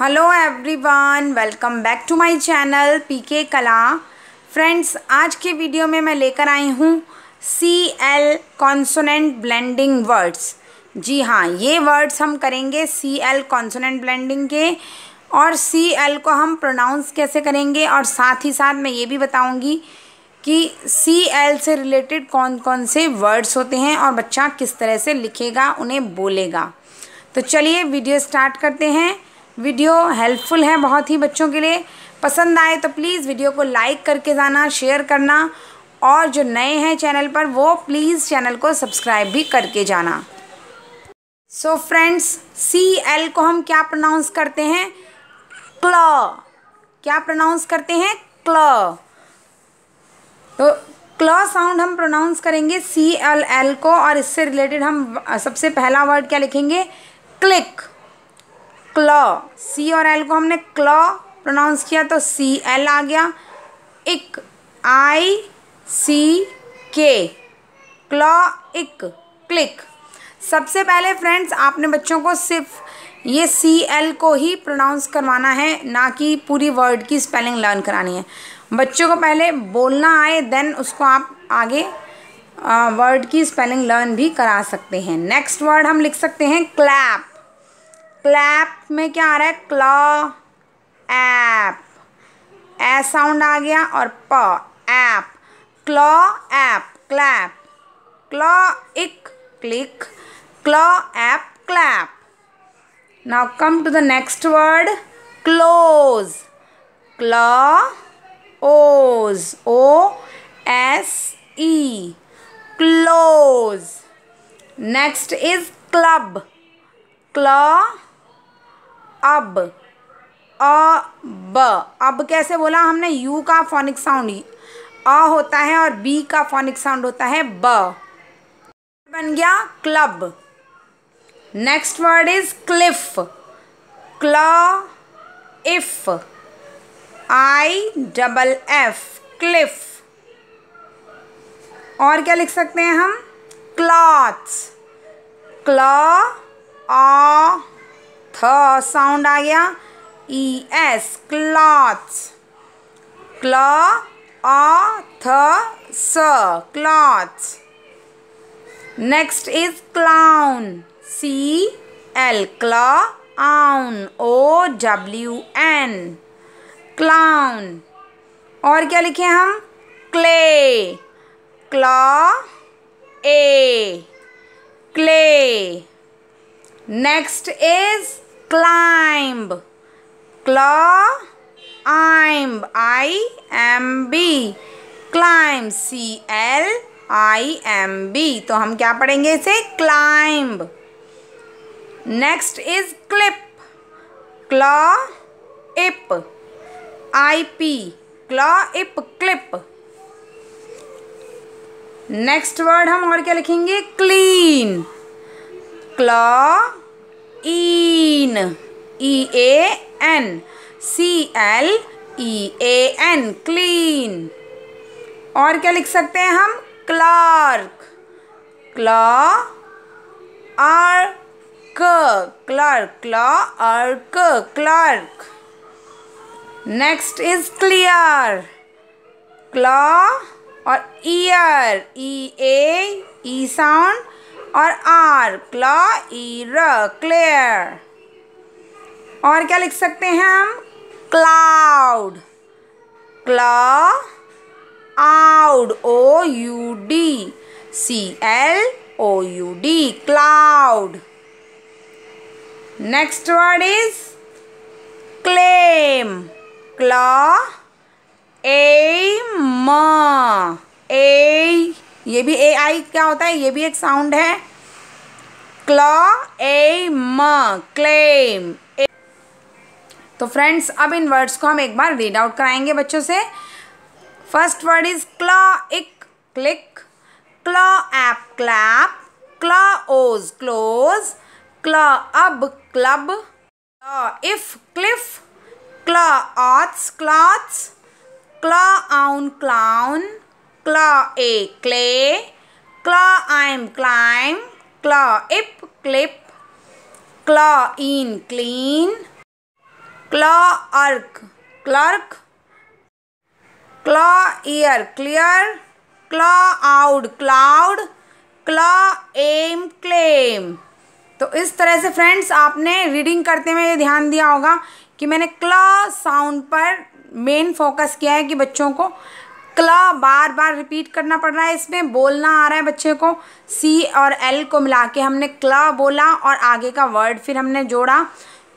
hello everyone welcome back to my channel PK Kala friends आज के video में मैं लेकर आई हूँ C L consonant blending words जी हाँ ये वर्ड्स हम करेंगे सी एल कॉन्सोनेंट ब्लेंडिंग के और सी एल को हम प्रोनाउंस कैसे करेंगे और साथ ही साथ मैं ये भी बताऊँगी कि सी एल से रिलेटेड कौन कौन से वर्ड्स होते हैं और बच्चा किस तरह से लिखेगा उन्हें बोलेगा तो चलिए वीडियो स्टार्ट करते हैं वीडियो हेल्पफुल है बहुत ही बच्चों के लिए पसंद आए तो प्लीज़ वीडियो को लाइक करके जाना शेयर करना और जो नए हैं चैनल पर वो प्लीज़ चैनल को सब्सक्राइब भी करके जाना सो फ्रेंड्स सी एल को हम क्या प्रोनाउंस करते हैं क्ल क्या प्रोनाउंस करते हैं क्ल तो क्ल साउंड हम प्रोनाउंस करेंगे सी एल एल को और इससे रिलेटेड हम सबसे पहला वर्ड क्या लिखेंगे क्लिक क्लॉ सी और एल को हमने क्लॉ प्रोनाउंस किया तो सी एल आ गया इक आई सी के क्लॉ इक क्लिक सबसे पहले फ्रेंड्स आपने बच्चों को सिर्फ ये सी एल को ही प्रोनाउंस करवाना है ना कि पूरी वर्ड की स्पेलिंग लर्न करानी है बच्चों को पहले बोलना आए देन उसको आप आगे वर्ड की स्पेलिंग लर्न भी करा सकते हैं नेक्स्ट वर्ड हम लिख सकते हैं क्लैप क्लैप में क्या आ रहा है क्लॉ ऐप ए साउंड आ गया और p app claw app clap claw ick click claw app clap now come to the next word close claw ose O S E close next is club claw ub a ब अब कैसे बोला हमने you का phonic sound अ होता है और B का फोनिक साउंड होता है ब बन गया club next word is cliff cl if I double F cliff और क्या लिख सकते हैं हम क्लॉथ्स क्ल आ थ साउंड आ गया ई एस क्लॉथ क्ल a th s cloth next is clown C L cl own O W N clown और क्या लिखे हम clay cl A clay next is climb i'm i m b climb c l I M B तो हम क्या पढ़ेंगे इसे climb next is clip claw ip i p claw ip clip next word हम और क्या लिखेंगे clean claw E E A N C L E A N clean और क्या लिख सकते हैं हम क्लार्क क्ला आर क क्लार्क क्ला आर क Clark next is clear cla और ear E A E sound और आर क्ला ई र क्लियर और क्या लिख सकते हैं हम cloud cla oud O U D C L O U D cloud next word is claim cla A म ए ये भी ए आई क्या होता है ये भी एक साउंड है क्ला ए म क्लेम तो फ्रेंड्स अब इन वर्ड्स को हम एक बार रीड आउट कराएंगे बच्चों से first word is claw ick click claw app clap claw ose close claw ub club claw if cliff claw oths clothes claw own clown claw A clay claw ime climb claw ip clip claw in clean clork clerk claw ear clear claw oud cloud claw em claim तो इस तरह से friends आपने reading करते हुए ये ध्यान दिया होगा कि मैंने क्ला साउंड पर मेन फोकस किया है कि बच्चों को क्ला बार बार रिपीट करना पड़ रहा है इसमें बोलना आ रहा है बच्चे को सी और एल को मिला के हमने क्ला बोला और आगे का वर्ड फिर हमने जोड़ा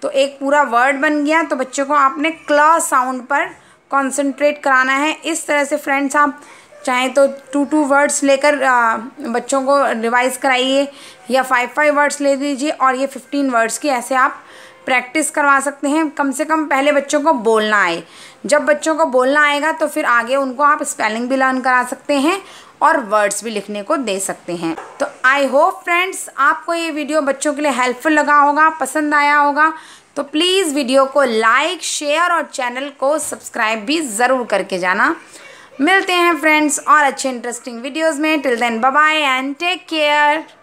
तो एक पूरा वर्ड बन गया तो बच्चों को आपने क्ल साउंड पर कंसंट्रेट कराना है इस तरह से फ्रेंड्स आप चाहें तो टू टू वर्ड्स लेकर बच्चों को रिवाइज कराइए या फाइव फाइव वर्ड्स ले लीजिए और ये फिफ्टीन वर्ड्स की ऐसे आप प्रैक्टिस करवा सकते हैं कम से कम पहले बच्चों को बोलना आए जब बच्चों को बोलना आएगा तो फिर आगे उनको आप स्पेलिंग भी लर्न करा सकते हैं और वर्ड्स भी लिखने को दे सकते हैं तो आई होप फ्रेंड्स आपको ये वीडियो बच्चों के लिए हेल्पफुल लगा होगा पसंद आया होगा तो प्लीज़ वीडियो को लाइक शेयर और चैनल को सब्सक्राइब भी ज़रूर करके जाना मिलते हैं फ्रेंड्स और अच्छे इंटरेस्टिंग वीडियोज़ में till then bye and take care